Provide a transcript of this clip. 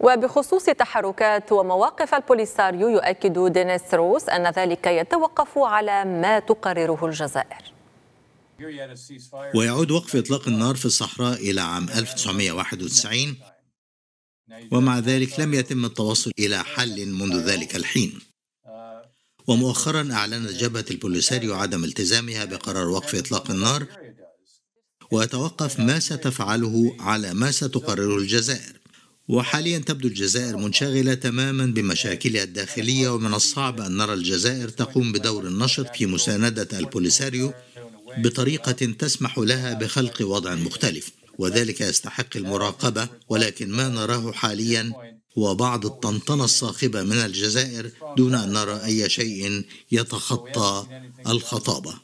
وبخصوص تحركات ومواقف البوليساريو يؤكد دينيس روس أن ذلك يتوقف على ما تقرره الجزائر ويعود وقف إطلاق النار في الصحراء إلى عام 1991 ومع ذلك لم يتم التوصل إلى حل منذ ذلك الحين ومؤخرا أعلنت جبهة البوليساريو عدم التزامها بقرار وقف إطلاق النار ويتوقف ما ستفعله على ما ستقرره الجزائر وحاليا تبدو الجزائر منشغلة تماما بمشاكلها الداخلية ومن الصعب أن نرى الجزائر تقوم بدور النشط في مساندة البوليساريو بطريقة تسمح لها بخلق وضع مختلف وذلك يستحق المراقبة ولكن ما نراه حاليا هو بعض الطنطنة الصاخبة من الجزائر دون أن نرى أي شيء يتخطى الخطابة